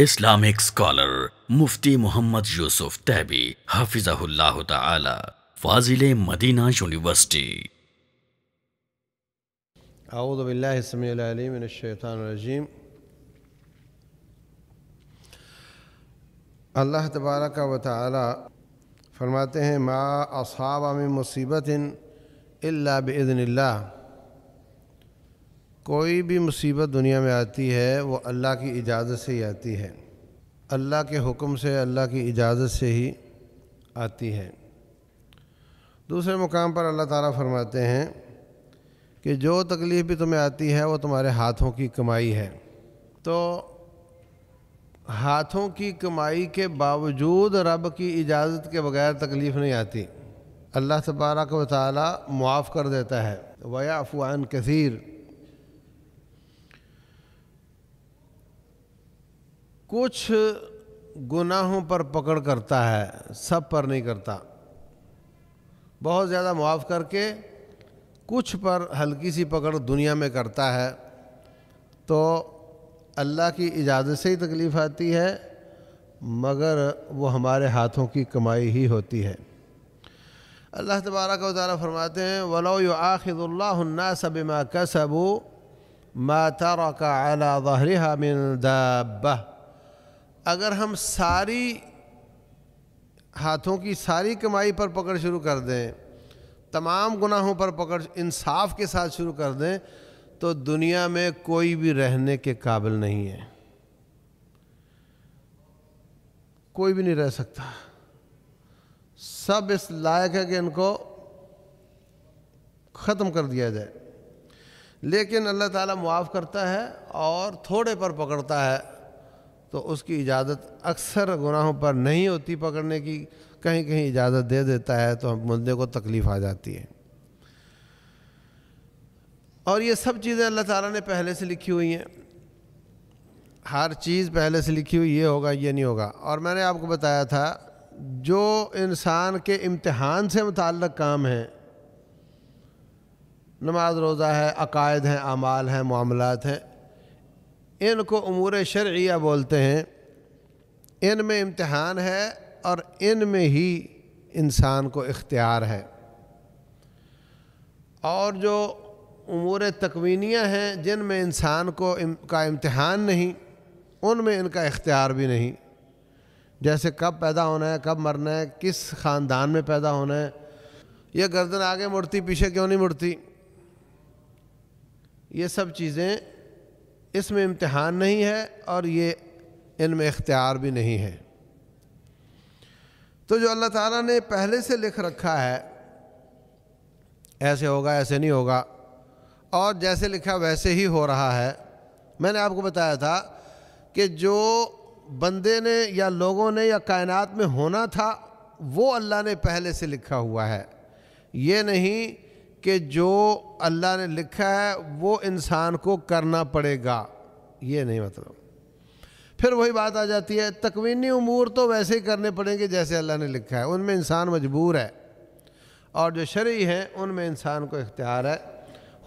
Islamic scholar Mufti Mohammad Yusuf Taibi हाफिजाहुल्लाह ताला फाजिल Medina university अल्लाह तबारक व ताली फरमाते हैं मा असाबा में मुसीबत इल्ला अल्ला कोई भी मुसीबत दुनिया में आती है वो अल्लाह की इजाज़त से ही आती है अल्लाह के हुक्म से अल्लाह की इजाज़त से ही आती है दूसरे मुकाम पर अल्लाह ताला फरमाते हैं कि जो तकलीफ़ भी तुम्हें आती है वो तुम्हारे हाथों की कमाई है तो हाथों की कमाई के बावजूद रब की इजाज़त के बगैर तकलीफ़ नहीं आती अल्लाह तबारक व ताली मुआफ़ कर देता है वया अफवान कसीर कुछ गुनाहों पर पकड़ करता है सब पर नहीं करता बहुत ज़्यादा मुआफ़ करके कुछ पर हल्की सी पकड़ दुनिया में करता है तो अल्लाह की इजाज़त से ही तकलीफ़ आती है मगर वो हमारे हाथों की कमाई ही होती है अल्लाह तबारा का उतारा फरमाते हैं वलो आखिदुल्ला सब माँ कसबू मा तारा का अला वाहरिहा मिन अगर हम सारी हाथों की सारी कमाई पर पकड़ शुरू कर दें तमाम गुनाहों पर पकड़ इंसाफ के साथ शुरू कर दें तो दुनिया में कोई भी रहने के काबिल नहीं है कोई भी नहीं रह सकता सब इस लायक है कि इनको ख़त्म कर दिया जाए लेकिन अल्लाह ताला मुआफ़ करता है और थोड़े पर पकड़ता है तो उसकी इजाज़त अक्सर गुनाहों पर नहीं होती पकड़ने की कहीं कहीं इजाज़त दे देता है तो हम को तकलीफ़ आ जाती है और ये सब चीज़ें अल्लाह ताला ने पहले से लिखी हुई हैं हर चीज़ पहले से लिखी हुई ये होगा ये नहीं होगा और मैंने आपको बताया था जो इंसान के इम्तहान से मुतल काम हैं नमाज रोज़ा है अकायद हैं अमाल हैं मामलात हैं इनको उमूर शर्या बोलते हैं इन में इम्तहान है और इन में ही इंसान को इख्तियार है और जो उमूर तकवीनियाँ हैं जिन में इंसान को इम, का इम्तहान नहीं उन में इनका इख्तियार भी नहीं जैसे कब पैदा होना है कब मरना है किस ख़ानदान में पैदा होना है यह गर्दन आगे मुड़ती पीछे क्यों नहीं मुड़ती ये सब चीज़ें इसमें इम्तहान नहीं है और ये इनमें इख्तियार भी नहीं है तो जो अल्लाह ताला ने पहले से लिख रखा है ऐसे होगा ऐसे नहीं होगा और जैसे लिखा वैसे ही हो रहा है मैंने आपको बताया था कि जो बंदे ने या लोगों ने या कायनात में होना था वो अल्लाह ने पहले से लिखा हुआ है ये नहीं कि जो अल्लाह ने लिखा है वो इंसान को करना पड़ेगा ये नहीं मतलब फिर वही बात आ जाती है तकवीनी उमूर तो वैसे ही करने पड़ेंगे जैसे अल्लाह ने लिखा है उनमें इंसान मजबूर है और जो शरी हैं उनमें इंसान को इख्तियार है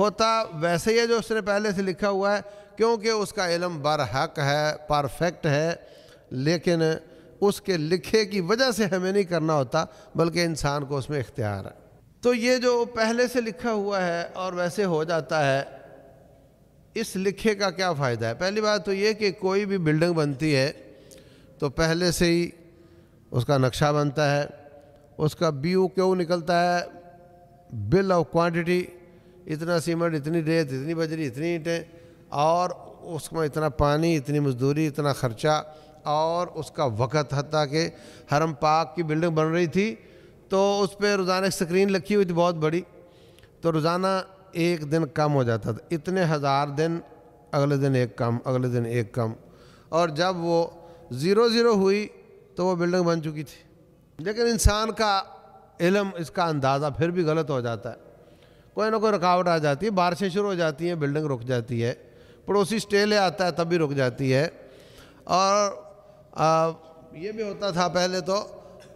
होता वैसे ही है जो उसने पहले से लिखा हुआ है क्योंकि उसका इलम बरहक है परफेक्ट है लेकिन उसके लिखे की वजह से हमें नहीं करना होता बल्कि इंसान को उसमें इख्तियार है तो ये जो पहले से लिखा हुआ है और वैसे हो जाता है इस लिखे का क्या फ़ायदा है पहली बात तो ये कि कोई भी बिल्डिंग बनती है तो पहले से ही उसका नक्शा बनता है उसका बी ओ क्यों निकलता है बिल ऑफ क्वांटिटी इतना सीमेंट इतनी रेत इतनी बजरी इतनी ईंटें और उसमें इतना पानी इतनी मजदूरी इतना ख़र्चा और उसका वक़्त हती कि हरम पाक की बिल्डिंग बन रही थी तो उस पर रोज़ाना एक स्क्रीन लिखी हुई थी बहुत बड़ी तो रोज़ाना एक दिन कम हो जाता था इतने हज़ार दिन अगले दिन एक कम अगले दिन एक कम और जब वो ज़ीरो ज़ीरो हुई तो वो बिल्डिंग बन चुकी थी लेकिन इंसान का इलम इसका अंदाज़ा फिर भी गलत हो जाता है कोई ना कोई रुकावट आ जाती है बारिशें शुरू हो जाती हैं बिल्डिंग रुक जाती है पड़ोसी स्टे ले आता है तब भी रुक जाती है और आ, ये भी होता था पहले तो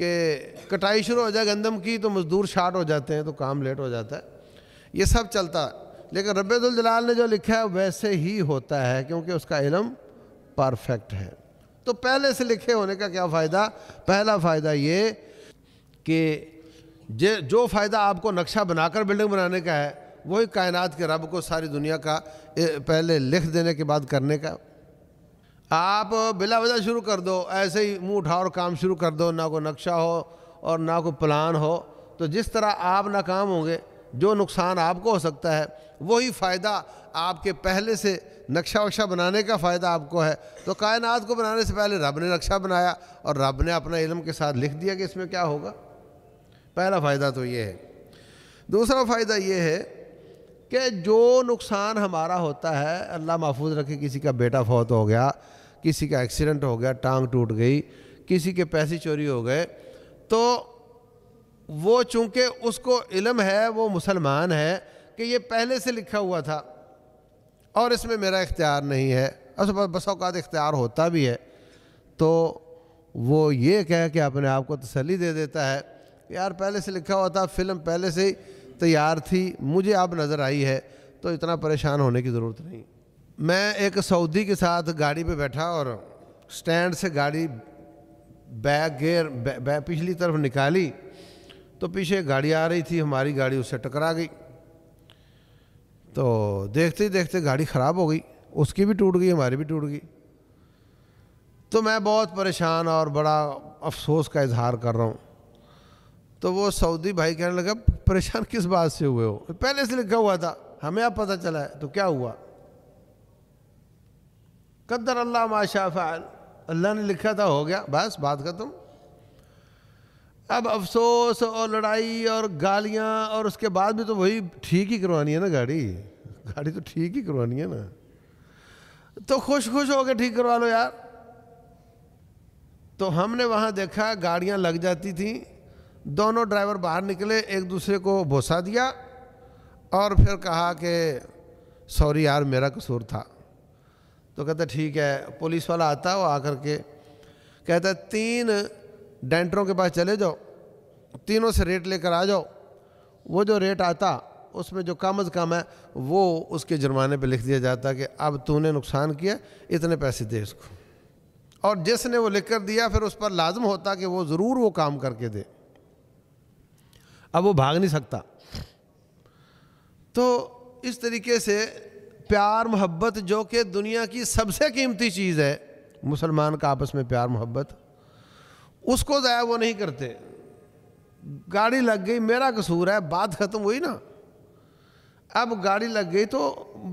कि कटाई शुरू हो जाए गंदम की तो मज़दूर शार्ट हो जाते हैं तो काम लेट हो जाता है ये सब चलता लेकिन रबीदुलजलाल ने जो लिखा है वैसे ही होता है क्योंकि उसका इलम परफेक्ट है तो पहले से लिखे होने का क्या फ़ायदा पहला फ़ायदा ये कि जे जो फ़ायदा आपको नक्शा बनाकर बिल्डिंग बनाने का है वही कायनात के रब को सारी दुनिया का पहले लिख देने के बाद करने का आप बिला वजह शुरू कर दो ऐसे ही मुंह उठाओ और काम शुरू कर दो ना कोई नक्शा हो और ना कोई प्लान हो तो जिस तरह आप नाकाम होंगे जो नुकसान आपको हो सकता है वही फ़ायदा आपके पहले से नक्शा वक्शा बनाने का फ़ायदा आपको है तो कायनात को बनाने से पहले रब ने नक्शा बनाया और रब ने अपना इलम के साथ लिख दिया कि इसमें क्या होगा पहला फ़ायदा तो ये है दूसरा फ़ायदा ये है कि जो नुकसान हमारा होता है अल्लाह महफूज रखे किसी का बेटा फौत हो गया किसी का एक्सीडेंट हो गया टांग टूट गई किसी के पैसे चोरी हो गए तो वो चूँकि उसको इलम है वो मुसलमान है कि ये पहले से लिखा हुआ था और इसमें मेरा इख्तियार नहीं है अस बसौकात इख्तियार होता भी है तो वो ये कह के अपने आप को तसली दे देता है यार पहले से लिखा हुआ था फिल्म पहले से ही तैयार थी मुझे अब नज़र आई है तो इतना परेशान होने की ज़रूरत नहीं मैं एक सऊदी के साथ गाड़ी पे बैठा और स्टैंड से गाड़ी बैक गेयर बै, बै पिछली तरफ निकाली तो पीछे गाड़ी आ रही थी हमारी गाड़ी उससे टकरा गई तो देखते ही देखते गाड़ी ख़राब हो गई उसकी भी टूट गई हमारी भी टूट गई तो मैं बहुत परेशान और बड़ा अफसोस का इजहार कर रहा हूँ तो वो सऊदी भाई कहने लगा परेशान किस बात से हुए हो पहले से लिखा हुआ था हमें अब पता चला है तो क्या हुआ कदर अल्लाह माशा फ़ाल अल्लाह ने लिखा था हो गया बस बात का तुम अब अफसोस और लड़ाई और गालियाँ और उसके बाद भी तो वही ठीक ही करवानी है ना गाड़ी गाड़ी तो ठीक ही करवानी है ना तो खुश खुश हो ठीक करवा लो यार तो हमने वहाँ देखा गाड़ियाँ लग जाती थी दोनों ड्राइवर बाहर निकले एक दूसरे को भोसा दिया और फिर कहा कि सॉरी यार मेरा कसूर था तो कहता ठीक है पुलिस वाला आता वो आकर के कहता तीन डेंटरों के पास चले जाओ तीनों से रेट लेकर आ जाओ वो जो रेट आता उसमें जो कम अज़ कम है वो उसके जुर्माने पे लिख दिया जाता कि अब तूने नुकसान किया इतने पैसे दे उसको और जिसने वो लिख कर दिया फिर उस पर लाजम होता कि वो ज़रूर वो काम करके दे अब वो भाग नहीं सकता तो इस तरीके से प्यार मोहब्बत जो कि दुनिया की सबसे कीमती चीज़ है मुसलमान का आपस में प्यार मोहब्बत उसको ज़ाया वो नहीं करते गाड़ी लग गई मेरा कसूर है बात ख़त्म हुई ना अब गाड़ी लग गई तो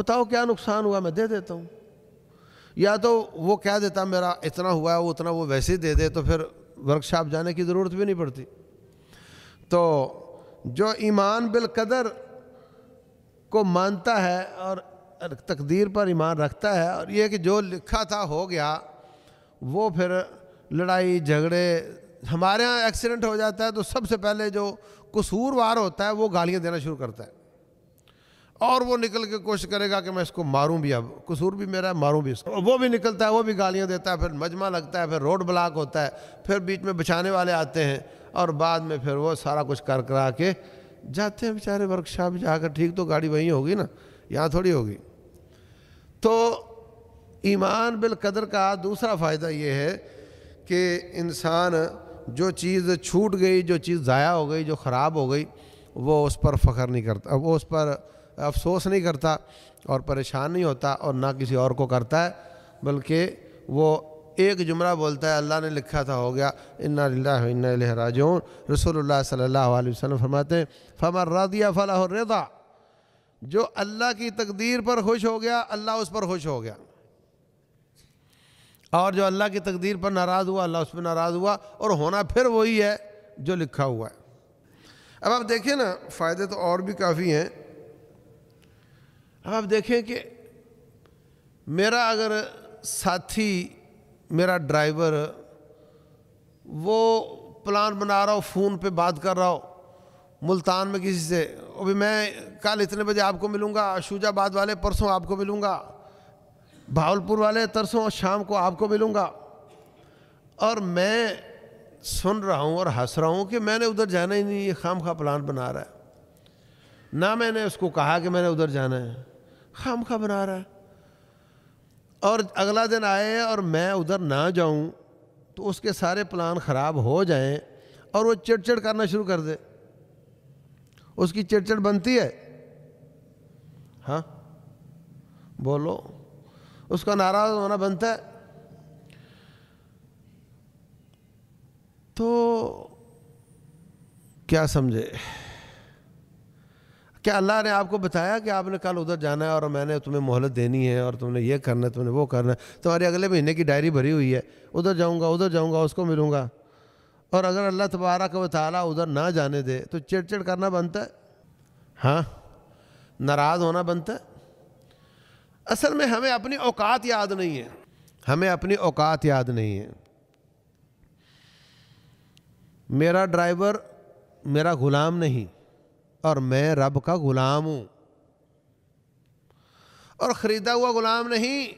बताओ क्या नुकसान हुआ मैं दे देता हूँ या तो वो कह देता मेरा इतना हुआ है वो उतना वो वैसे ही दे दे तो फिर वर्कशॉप जाने की ज़रूरत भी नहीं पड़ती तो जो ईमान बिलकदर को मानता है और तकदीर पर ईमान रखता है और ये कि जो लिखा था हो गया वो फिर लड़ाई झगड़े हमारे यहाँ एक्सीडेंट हो जाता है तो सबसे पहले जो कसूरवार होता है वो गालियाँ देना शुरू करता है और वो निकल के कोशिश करेगा कि मैं इसको मारूं भी अब कसूर भी मेरा है मारूं भी इसको वो भी निकलता है वो भी गालियां देता है फिर मजमा लगता है फिर रोड ब्लॉक होता है फिर बीच में बचाने वाले आते हैं और बाद में फिर वो सारा कुछ कर करा के जाते हैं बेचारे वर्कशॉप जाकर ठीक तो गाड़ी वहीं होगी ना यहाँ थोड़ी होगी तो ईमान बिलकदर का दूसरा फ़ायदा ये है कि इंसान जो चीज़ छूट गई जो चीज़ ज़ाया हो गई जो ख़राब हो गई वो उस पर फ़ख्र नहीं करता वो उस पर अफसोस नहीं करता और परेशान नहीं होता और ना किसी और को करता है बल्कि वो एक जुमरा बोलता है अल्लाह ने लिखा था हो गया इन्ना इन्ना राजून रसोल सल्लल्लाहु फरमाते हैं फमर रदिया फलाह रदा जो अल्लाह की तकदीर पर खुश हो गया अल्लाह उस पर खुश हो गया और जो अल्लाह की तकदीर पर नाराज़ हुआ अल्लाह उस पर नाराज़ हुआ और होना फिर वही है जो लिखा हुआ है अब आप देखें ना फ़ायदे तो और भी काफ़ी हैं अब आप देखें कि मेरा अगर साथी मेरा ड्राइवर वो प्लान बना रहा हो फ़ोन पे बात कर रहा हो मुल्तान में किसी से अभी मैं कल इतने बजे आपको मिलूँगा शुजाबाद वाले परसों आपको मिलूँगा भावलपुर वाले तरसों शाम को आपको मिलूँगा और मैं सुन रहा हूँ और हंस रहा हूँ कि मैंने उधर जाना ही नहीं ये खाम खा प्लान बना रहा है ना मैंने उसको कहा कि मैंने उधर जाना है खाम खा बना रहा है और अगला दिन आए और मैं उधर ना जाऊं तो उसके सारे प्लान ख़राब हो जाएं और वो चिड़चिड़ करना शुरू कर दे उसकी चिड़चिड़ बनती है हाँ बोलो उसका नाराज़ होना बनता है तो क्या समझे क्या अल्लाह ने आपको बताया कि आपने कल उधर जाना है और मैंने तुम्हें मोहलत देनी है और तुमने ये करना है तुमने वो करना है तुम्हारी अगले महीने की डायरी भरी हुई है उधर जाऊँगा उधर जाऊँगा उसको मिलूँगा और अगर अल्लाह तबारा का बताला उधर ना जाने दे तो चिड़चिड़ करना बनता है हाँ नाराज़ होना बनता है असल में हमें अपनी औकात याद नहीं है हमें अपनी औकात याद नहीं है मेरा ड्राइवर मेरा गुलाम नहीं और मैं रब का गुलाम हूं और खरीदा हुआ गुलाम नहीं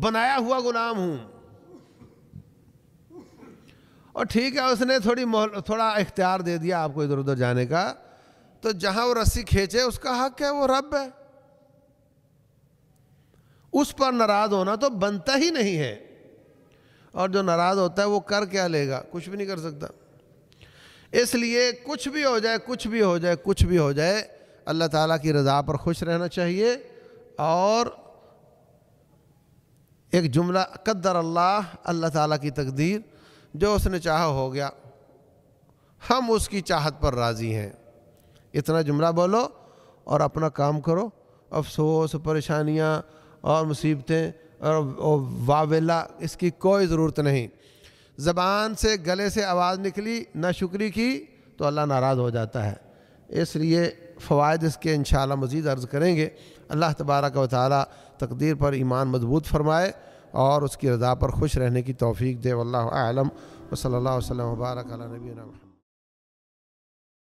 बनाया हुआ गुलाम हूं और ठीक है उसने थोड़ी थोड़ा इख्तियार दे दिया आपको इधर उधर जाने का तो जहां वो रस्सी खींचे उसका हक है वो रब है उस पर नाराज होना तो बनता ही नहीं है और जो नाराज होता है वो कर क्या लेगा कुछ भी नहीं कर सकता इसलिए कुछ भी हो जाए कुछ भी हो जाए कुछ भी हो जाए अल्लाह ताला की रज़ा पर खुश रहना चाहिए और एक जुमला कद्दर अल्लाह अल्लाह ताला की तकदीर जो उसने चाहा हो गया हम उसकी चाहत पर राज़ी हैं इतना जुमला बोलो और अपना काम करो अफसोस परेशानियाँ और मुसीबतें और वावेला इसकी कोई ज़रूरत नहीं ज़बान से गले से आवाज़ निकली ना शुक्री की तो अल्लाह नाराज़ हो जाता है इसलिए फ़वाद इसके इन मज़ीद अर्ज़ करेंगे अल्लाह तबारक व ताली तकदीर पर ईमान मजबूत फ़रमाए और उसकी रजा पर खुश रहने की तोफ़ी दे वल्ल वसल वसलम वबारक नबी